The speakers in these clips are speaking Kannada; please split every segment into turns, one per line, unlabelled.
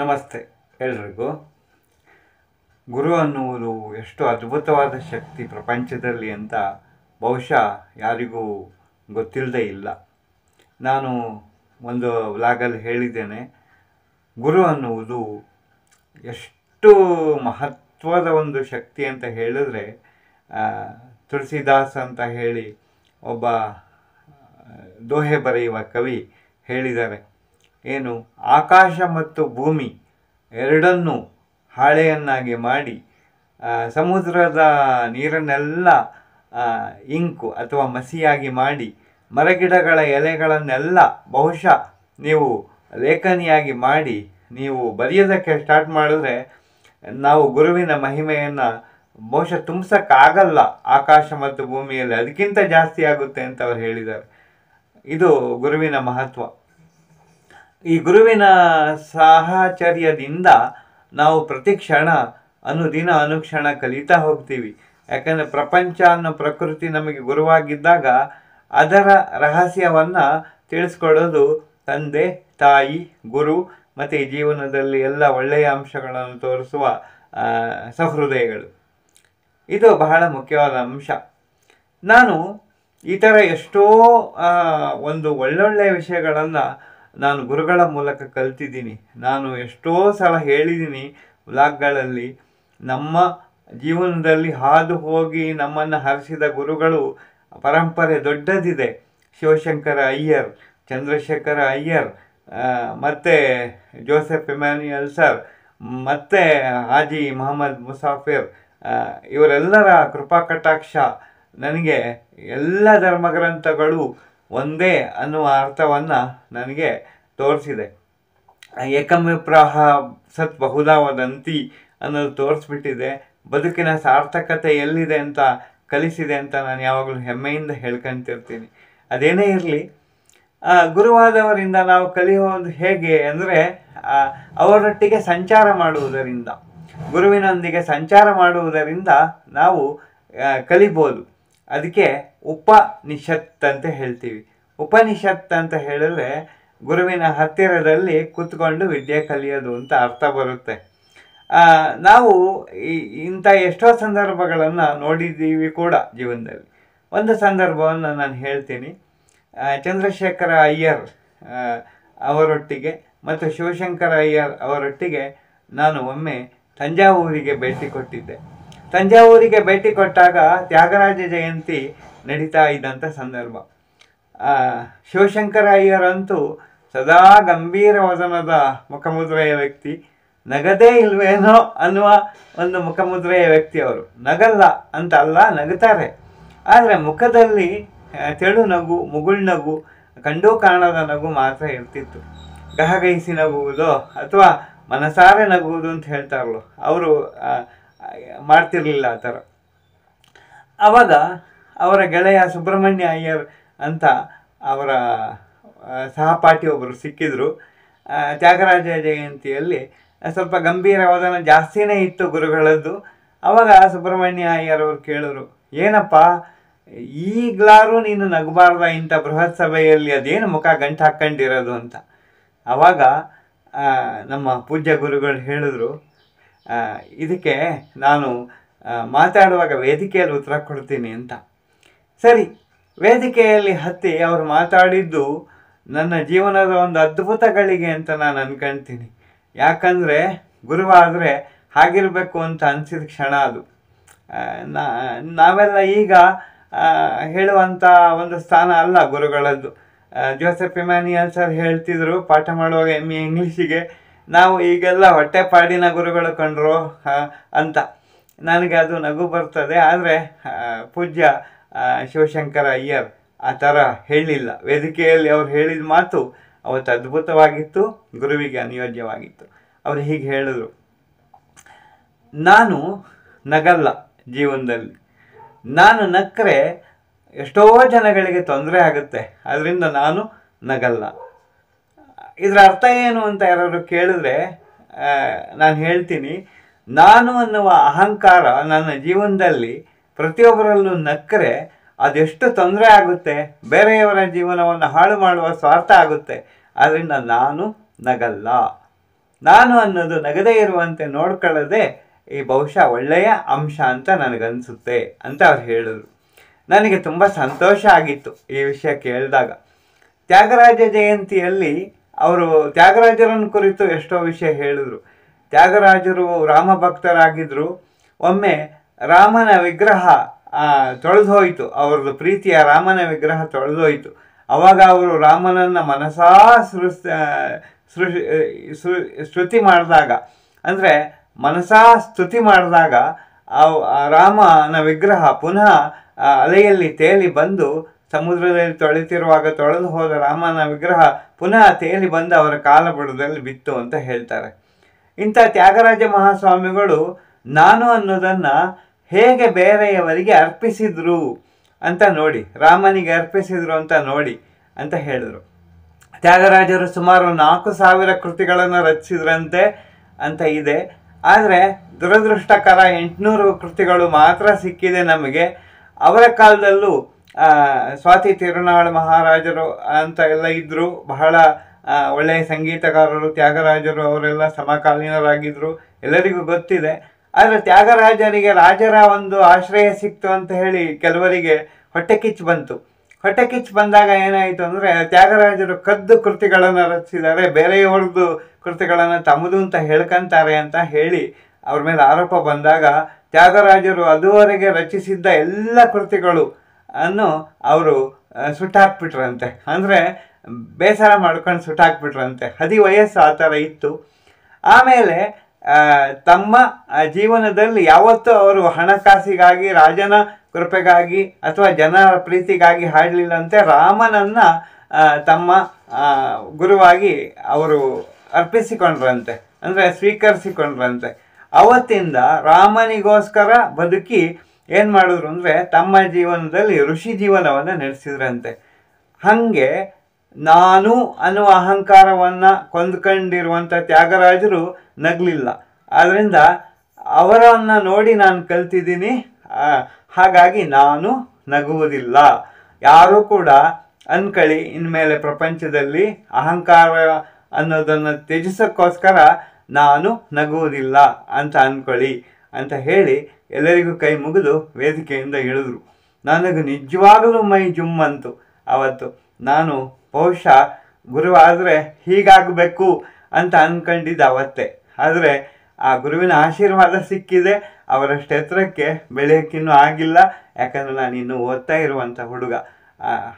ನಮಸ್ತೆ ಎಲ್ರಿಗೂ ಗುರು ಅನ್ನುವುದು ಎಷ್ಟು ಅದ್ಭುತವಾದ ಶಕ್ತಿ ಪ್ರಪಂಚದಲ್ಲಿ ಅಂತ ಬಹುಶಃ ಯಾರಿಗೂ ಗೊತ್ತಿಲ್ಲದೆ ಇಲ್ಲ ನಾನು ಒಂದು ವ್ಲಾಗಲ್ಲಿ ಹೇಳಿದ್ದೇನೆ ಗುರು ಅನ್ನುವುದು ಎಷ್ಟು ಮಹತ್ವದ ಒಂದು ಶಕ್ತಿ ಅಂತ ಹೇಳಿದ್ರೆ ತುಳಸಿದಾಸ್ ಅಂತ ಹೇಳಿ ಒಬ್ಬ ದೋಹೆ ಬರೆಯುವ ಕವಿ ಹೇಳಿದ್ದಾರೆ ಏನು ಆಕಾಶ ಮತ್ತು ಭೂಮಿ ಎರಡನ್ನೂ ಹಾಳೆಯನ್ನಾಗಿ ಮಾಡಿ ಸಮುದ್ರದ ನೀರನ್ನೆಲ್ಲ ಇಂಕು ಅಥವಾ ಮಸಿಯಾಗಿ ಮಾಡಿ ಮರಗಿಡಗಳ ಎಲೆಗಳನ್ನೆಲ್ಲ ಬಹುಶಃ ನೀವು ಲೇಖನಿಯಾಗಿ ಮಾಡಿ ನೀವು ಬರೆಯೋದಕ್ಕೆ ಸ್ಟಾರ್ಟ್ ಮಾಡಿದ್ರೆ ನಾವು ಗುರುವಿನ ಮಹಿಮೆಯನ್ನು ಬಹುಶಃ ತುಂಬಿಸೋಕ್ಕಾಗಲ್ಲ ಆಕಾಶ ಮತ್ತು ಭೂಮಿಯಲ್ಲಿ ಅದಕ್ಕಿಂತ ಜಾಸ್ತಿ ಆಗುತ್ತೆ ಅಂತ ಅವ್ರು ಹೇಳಿದ್ದಾರೆ ಇದು ಗುರುವಿನ ಮಹತ್ವ ಈ ಗುರುವಿನ ಸಾಹಚರ್ಯದಿಂದ ನಾವು ಪ್ರತಿ ಕ್ಷಣ ಅನುದಿನ ಅನುಕ್ಷಣ ಕಲಿತಾ ಹೋಗ್ತೀವಿ ಯಾಕಂದರೆ ಪ್ರಪಂಚ ಅನ್ನೋ ಪ್ರಕೃತಿ ನಮಗೆ ಗುರುವಾಗಿದ್ದಾಗ ಅದರ ರಹಸ್ಯವನ್ನು ತಿಳಿಸ್ಕೊಡೋದು ತಂದೆ ತಾಯಿ ಗುರು ಮತ್ತು ಜೀವನದಲ್ಲಿ ಎಲ್ಲ ಒಳ್ಳೆಯ ಅಂಶಗಳನ್ನು ತೋರಿಸುವ ಸಹೃದಯಗಳು ಇದು ಬಹಳ ಮುಖ್ಯವಾದ ಅಂಶ ನಾನು ಈ ಥರ ಎಷ್ಟೋ ಒಂದು ಒಳ್ಳೊಳ್ಳೆಯ ವಿಷಯಗಳನ್ನು ನಾನು ಗುರುಗಳ ಮೂಲಕ ಕಲ್ತಿದ್ದೀನಿ ನಾನು ಎಷ್ಟೋ ಸಲ ಹೇಳಿದ್ದೀನಿ ವ್ಲಾಗ್ಗಳಲ್ಲಿ ನಮ್ಮ ಜೀವನದಲ್ಲಿ ಹಾದು ಹೋಗಿ ನಮ್ಮನ್ನು ಹರಿಸಿದ ಗುರುಗಳು ಪರಂಪರೆ ದೊಡ್ಡದಿದೆ ಶಿವಶಂಕರ ಅಯ್ಯರ್ ಚಂದ್ರಶೇಖರ ಅಯ್ಯರ್ ಮತ್ತು ಜೋಸೆಫ್ ಇಮ್ಯಾನ್ಯುಯಲ್ ಸರ್ ಮತ್ತು ಹಾಜಿ ಮೊಹಮ್ಮದ್ ಮುಸಾಫಿರ್ ಇವರೆಲ್ಲರ ಕೃಪಾ ಕಟಾಕ್ಷ ನನಗೆ ಎಲ್ಲ ಧರ್ಮಗ್ರಂಥಗಳು ಒಂದೇ ಅನ್ನುವ ಅರ್ಥವನ್ನು ನನಗೆ ತೋರಿಸಿದೆ ಏಕಮಿಪ್ರಾಹ ಸತ್ ವದಂತಿ ಅನ್ನೋದು ತೋರಿಸ್ಬಿಟ್ಟಿದೆ ಬದುಕಿನ ಸಾರ್ಥಕತೆ ಎಲ್ಲಿದೆ ಅಂತ ಕಲಿಸಿದೆ ಅಂತ ನಾನು ಯಾವಾಗಲೂ ಹೆಮ್ಮೆಯಿಂದ ಹೇಳ್ಕೊಂತಿರ್ತೀನಿ ಅದೇನೇ ಇರಲಿ ಗುರುವಾದವರಿಂದ ನಾವು ಕಲಿಯುವುದು ಹೇಗೆ ಅಂದರೆ ಅವರೊಟ್ಟಿಗೆ ಸಂಚಾರ ಮಾಡುವುದರಿಂದ ಗುರುವಿನೊಂದಿಗೆ ಸಂಚಾರ ಮಾಡುವುದರಿಂದ ನಾವು ಕಲಿಬೋದು ಅದಕ್ಕೆ ಉಪನಿಷತ್ ಅಂತ ಹೇಳ್ತೀವಿ ಉಪನಿಷತ್ ಅಂತ ಹೇಳಿದ್ರೆ ಗುರುವಿನ ಹತ್ತಿರದಲ್ಲಿ ಕೂತ್ಕೊಂಡು ವಿದ್ಯೆ ಕಲಿಯೋದು ಅಂತ ಅರ್ಥ ಬರುತ್ತೆ ನಾವು ಇಂಥ ಎಷ್ಟೋ ಸಂದರ್ಭಗಳನ್ನು ನೋಡಿದ್ದೀವಿ ಕೂಡ ಜೀವನದಲ್ಲಿ ಒಂದು ಸಂದರ್ಭವನ್ನು ನಾನು ಹೇಳ್ತೀನಿ ಚಂದ್ರಶೇಖರ ಅಯ್ಯರ್ ಅವರೊಟ್ಟಿಗೆ ಮತ್ತು ಶಿವಶಂಕರ ಅಯ್ಯರ್ ಅವರೊಟ್ಟಿಗೆ ನಾನು ಒಮ್ಮೆ ತಂಜಾವೂರಿಗೆ ಭೇಟಿ ಕೊಟ್ಟಿದ್ದೆ ತಂಜಾವೂರಿಗೆ ಭೇಟಿ ಕೊಟ್ಟಾಗ ತ್ಯಾಗರಾಜ ಜಯಂತಿ ನಡೀತಾ ಇದ್ದಂಥ ಸಂದರ್ಭ ಶಿವಶಂಕರಯ್ಯರಂತೂ ಸದಾ ಗಂಭೀರ ವದನದ ಮುಖಮುದ್ರೆಯ ವ್ಯಕ್ತಿ ನಗದೇ ಇಲ್ವೇನೋ ಅನ್ನುವ ಒಂದು ಮುಖಮುದ್ರೆಯ ವ್ಯಕ್ತಿ ಅವರು ನಗಲ್ಲ ಅಂತ ಅಲ್ಲ ನಗುತ್ತಾರೆ ಆದರೆ ಮುಖದಲ್ಲಿ ತೆಳು ನಗು ಮುಗುಳ್ ನಗು ಕಂಡೂ ಕಾಣದ ನಗು ಮಾತ್ರ ಇರ್ತಿತ್ತು ಗಹಗಹಿಸಿ ನಗುವುದೋ ಅಥವಾ ಮನಸಾರೆ ನಗುವುದು ಅಂತ ಹೇಳ್ತಾರಲ್ಲ ಅವರು ಮಾಡ್ತಿರ್ಲಿಲ್ಲ ಆ ಥರ ಆವಾಗ ಅವರ ಗೆಳೆಯ ಸುಬ್ರಹ್ಮಣ್ಯ ಅಯ್ಯರ್ ಅಂತ ಅವರ ಸಹಪಾಠಿ ಒಬ್ಬರು ಸಿಕ್ಕಿದ್ರು ತ್ಯಾಗರಾಜ ಜಯಂತಿಯಲ್ಲಿ ಸ್ವಲ್ಪ ಗಂಭೀರವಾದನ ಜಾಸ್ತಿನೇ ಇತ್ತು ಗುರುಗಳದ್ದು ಆವಾಗ ಸುಬ್ರಹ್ಮಣ್ಯ ಅವರು ಕೇಳಿದ್ರು ಏನಪ್ಪ ಈಗಲಾರು ನೀನು ನಗಬಾರ್ದ ಇಂಥ ಬೃಹತ್ ಸಭೆಯಲ್ಲಿ ಅದೇನು ಮುಖ ಗಂಟು ಹಾಕ್ಕೊಂಡಿರೋದು ಅಂತ ಆವಾಗ ನಮ್ಮ ಪೂಜ್ಯ ಗುರುಗಳು ಹೇಳಿದ್ರು ಇದಕ್ಕೆ ನಾನು ಮಾತಾಡುವಾಗ ವೇದಿಕೆಯಲ್ಲಿ ಉತ್ತರ ಕೊಡ್ತೀನಿ ಅಂತ ಸರಿ ವೇದಿಕೆಯಲ್ಲಿ ಹತ್ತಿ ಅವರು ಮಾತಾಡಿದ್ದು ನನ್ನ ಜೀವನದ ಒಂದು ಅದ್ಭುತಗಳಿಗೆ ಅಂತ ನಾನು ಅನ್ಕೊಂತೀನಿ ಯಾಕಂದರೆ ಗುರುವಾದರೆ ಹಾಗಿರಬೇಕು ಅಂತ ಅನಿಸಿದ ಕ್ಷಣ ಅದು ನಾವೆಲ್ಲ ಈಗ ಹೇಳುವಂಥ ಒಂದು ಸ್ಥಾನ ಅಲ್ಲ ಗುರುಗಳದ್ದು ಜೋಸೆಫ್ ಇಮ್ಯಾನಿಯಲ್ ಸರ್ ಹೇಳ್ತಿದ್ರು ಪಾಠ ಮಾಡುವಾಗ ಎಮ್ ಎ ಇಂಗ್ಲೀಷಿಗೆ ನಾವು ಈಗೆಲ್ಲ ಹೊಟ್ಟೆ ಪಾಡಿನ ಗುರುಗಳು ಕಂಡ್ರು ಅಂತ ನನಗೆ ಅದು ನಗು ಬರ್ತದೆ ಆದರೆ ಪೂಜ್ಯ ಶಿವಶಂಕರ ಅಯ್ಯರ್ ಆ ಥರ ಹೇಳಿಲ್ಲ ವೇದಿಕೆಯಲ್ಲಿ ಅವ್ರು ಹೇಳಿದ ಮಾತು ಅವತ್ತು ಅದ್ಭುತವಾಗಿತ್ತು ಗುರುವಿಗೆ ಅನಿಯೋಜ್ಯವಾಗಿತ್ತು ಅವರು ಹೀಗೆ ಹೇಳಿದರು ನಾನು ನಗಲ್ಲ ಜೀವನದಲ್ಲಿ ನಾನು ನಕ್ಕರೆ ಎಷ್ಟೋ ಜನಗಳಿಗೆ ತೊಂದರೆ ಆಗುತ್ತೆ ಅದರಿಂದ ನಾನು ನಗಲ್ಲ ಇದರ ಅರ್ಥ ಏನು ಅಂತ ಯಾರಾದ್ರು ಕೇಳಿದ್ರೆ ನಾನು ಹೇಳ್ತೀನಿ ನಾನು ಅನ್ನುವ ಅಹಂಕಾರ ನನ್ನ ಜೀವನದಲ್ಲಿ ಪ್ರತಿಯೊಬ್ಬರಲ್ಲೂ ನಕ್ಕರೆ ಅದೆಷ್ಟು ತೊಂದರೆ ಆಗುತ್ತೆ ಬೇರೆಯವರ ಜೀವನವನ್ನು ಹಾಳು ಮಾಡುವ ಸ್ವಾರ್ಥ ಆಗುತ್ತೆ ಅದರಿಂದ ನಾನು ನಗಲ್ಲ ನಾನು ಅನ್ನೋದು ನಗದೇ ಇರುವಂತೆ ನೋಡ್ಕೊಳ್ಳದೆ ಈ ಬಹುಶಃ ಒಳ್ಳೆಯ ಅಂಶ ಅಂತ ನನಗನ್ಸುತ್ತೆ ಅಂತ ಅವ್ರು ಹೇಳಿದರು ನನಗೆ ತುಂಬ ಸಂತೋಷ ಆಗಿತ್ತು ಈ ವಿಷಯ ಕೇಳಿದಾಗ ತ್ಯಾಗರಾಜ ಜಯಂತಿಯಲ್ಲಿ ಅವರು ತ್ಯಾಗರಾಜರನ್ನು ಕುರಿತು ಎಷ್ಟೋ ವಿಷಯ ಹೇಳಿದರು ತ್ಯಾಗರಾಜರು ರಾಮ ಭಕ್ತರಾಗಿದ್ದರು ಒಮ್ಮೆ ರಾಮನ ವಿಗ್ರಹ ತೊಳೆದು ಹೋಯಿತು ಅವ್ರದ್ದು ಪ್ರೀತಿಯ ರಾಮನ ವಿಗ್ರಹ ತೊಳೆದು ಹೋಯಿತು ಅವಾಗ ಅವರು ರಾಮನನ್ನು ಮನಸಾ ಸೃ ಸ್ತುತಿ ಮಾಡಿದಾಗ ಅಂದರೆ ಮನಸಾ ಸ್ತುತಿ ಮಾಡಿದಾಗ ರಾಮನ ವಿಗ್ರಹ ಪುನಃ ಅಲೆಯಲ್ಲಿ ತೇಲಿ ಬಂದು ಸಮುದ್ರದಲ್ಲಿ ತೊಳೆತಿರುವಾಗ ತೊಳೆದು ಹೋದ ರಾಮನ ವಿಗ್ರಹ ಪುನಃ ತೇಲಿ ಬಂದು ಅವರ ಕಾಲಬುಡದಲ್ಲಿ ಬಿತ್ತು ಅಂತ ಹೇಳ್ತಾರೆ ಇಂಥ ತ್ಯಾಗರಾಜ ಮಹಾಸ್ವಾಮಿಗಳು ನಾನು ಅನ್ನೋದನ್ನು ಹೇಗೆ ಬೇರೆಯವರಿಗೆ ಅರ್ಪಿಸಿದ್ರು ಅಂತ ನೋಡಿ ರಾಮನಿಗೆ ಅರ್ಪಿಸಿದ್ರು ಅಂತ ನೋಡಿ ಅಂತ ಹೇಳಿದರು ತ್ಯಾಗರಾಜರು ಸುಮಾರು ನಾಲ್ಕು ಸಾವಿರ ಕೃತಿಗಳನ್ನು ರಚಿಸಿದ್ರಂತೆ ಅಂತ ಇದೆ ಆದರೆ ದುರದೃಷ್ಟಕರ ಎಂಟುನೂರು ಕೃತಿಗಳು ಮಾತ್ರ ಸಿಕ್ಕಿದೆ ನಮಗೆ ಅವರ ಕಾಲದಲ್ಲೂ ಸ್ವಾತಿ ತಿರುನಾಳ ಮಹಾರಾಜರು ಅಂತ ಎಲ್ಲ ಇದ್ದರು ಬಹಳ ಒಳ್ಳೆಯ ಸಂಗೀತಗಾರರು ತ್ಯಾಗರಾಜರು ಅವರೆಲ್ಲ ಸಮಕಾಲೀನರಾಗಿದ್ದರು ಎಲ್ಲರಿಗೂ ಗೊತ್ತಿದೆ ಆದರೆ ತ್ಯಾಗರಾಜರಿಗೆ ರಾಜರ ಒಂದು ಆಶ್ರಯ ಸಿಕ್ತು ಅಂತ ಹೇಳಿ ಕೆಲವರಿಗೆ ಹೊಟ್ಟೆ ಕಿಚ್ಚು ಬಂತು ಹೊಟ್ಟೆ ಕಿಚ್ಚು ಬಂದಾಗ ಏನಾಯಿತು ಅಂದರೆ ತ್ಯಾಗರಾಜರು ಕದ್ದು ಕೃತಿಗಳನ್ನು ರಚಿಸಿದ್ದಾರೆ ಬೇರೆಯವ್ರದ್ದು ಕೃತಿಗಳನ್ನು ತಮ್ಮದು ಅಂತ ಹೇಳ್ಕಂತಾರೆ ಅಂತ ಹೇಳಿ ಅವ್ರ ಮೇಲೆ ಆರೋಪ ಬಂದಾಗ ತ್ಯಾಗರಾಜರು ಅದುವರೆಗೆ ರಚಿಸಿದ್ದ ಎಲ್ಲ ಕೃತಿಗಳು ಅನ್ನು ಅವರು ಸುಟ್ಟಾಕ್ಬಿಟ್ರಂತೆ ಅಂದರೆ ಬೇಸರ ಮಾಡ್ಕೊಂಡು ಸುಟ್ಟಾಕ್ಬಿಟ್ರಂತೆ ಹದಿ ವಯಸ್ಸು ಆ ಥರ ಇತ್ತು ಆಮೇಲೆ ತಮ್ಮ ಜೀವನದಲ್ಲಿ ಯಾವತ್ತೂ ಅವರು ಹಣಕಾಸಿಗಾಗಿ ರಾಜನ ಕೃಪೆಗಾಗಿ ಅಥವಾ ಜನರ ಪ್ರೀತಿಗಾಗಿ ಹಾಡಲಿಲ್ಲಂತೆ ರಾಮನನ್ನು ತಮ್ಮ ಗುರುವಾಗಿ ಅವರು ಅರ್ಪಿಸಿಕೊಂಡ್ರಂತೆ ಅಂದರೆ ಸ್ವೀಕರಿಸಿಕೊಂಡ್ರಂತೆ ಅವತ್ತಿಂದ ರಾಮನಿಗೋಸ್ಕರ ಬದುಕಿ ಏನು ಮಾಡಿದ್ರು ಅಂದರೆ ತಮ್ಮ ಜೀವನದಲ್ಲಿ ಋಷಿ ಜೀವನವನ್ನು ನಡೆಸಿದ್ರಂತೆ ಹಾಗೆ ನಾನು ಅನ್ನುವ ಅಹಂಕಾರವನ್ನು ಕೊಂದ್ಕೊಂಡಿರುವಂಥ ತ್ಯಾಗರಾಜರು ನಗಲಿಲ್ಲ ಆದ್ದರಿಂದ ಅವರನ್ನು ನೋಡಿ ನಾನು ಕಲ್ತಿದ್ದೀನಿ ಹಾಗಾಗಿ ನಾನು ನಗುವುದಿಲ್ಲ ಯಾರೂ ಕೂಡ ಅನ್ಕಳಿ ಇನ್ಮೇಲೆ ಪ್ರಪಂಚದಲ್ಲಿ ಅಹಂಕಾರ ಅನ್ನೋದನ್ನು ತ್ಯಜಿಸೋಕ್ಕೋಸ್ಕರ ನಾನು ನಗುವುದಿಲ್ಲ ಅಂತ ಅಂದ್ಕೊಳ್ಳಿ ಅಂತ ಹೇಳಿ ಎಲ್ಲರಿಗೂ ಕೈ ಮುಗಿದು ವೇದಿಕೆಯಿಂದ ಇಳಿದ್ರು ನನಗೆ ನಿಜವಾಗಲೂ ಮೈ ಜುಮ್ಮಂತು ಅವತ್ತು ನಾನು ಬಹುಶಃ ಗುರುವಾದರೆ ಹೀಗಾಗಬೇಕು ಅಂತ ಅಂದ್ಕೊಂಡಿದ್ದ ಅವತ್ತೇ ಆದರೆ ಆ ಗುರುವಿನ ಆಶೀರ್ವಾದ ಸಿಕ್ಕಿದೆ ಅವರ ಕ್ಷೇತ್ರಕ್ಕೆ ಬೆಳೆಯೋಕ್ಕಿನ್ನೂ ಆಗಿಲ್ಲ ಯಾಕಂದರೆ ನಾನು ಇನ್ನೂ ಓದ್ತಾ ಇರುವಂಥ ಹುಡುಗ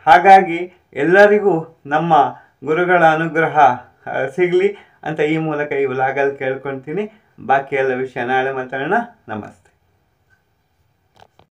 ಹಾಗಾಗಿ ಎಲ್ಲರಿಗೂ ನಮ್ಮ ಗುರುಗಳ ಅನುಗ್ರಹ ಸಿಗಲಿ ಅಂತ ಈ ಮೂಲಕ ಈ ವ್ಲಾಗಲ್ಲಿ ಕೇಳ್ಕೊತೀನಿ ಬಾಕಿ ಎಲ್ಲ ವಿಷಯ ನಾಳೆ ಮಾತಾಡೋಣ ನಮಸ್ತೆ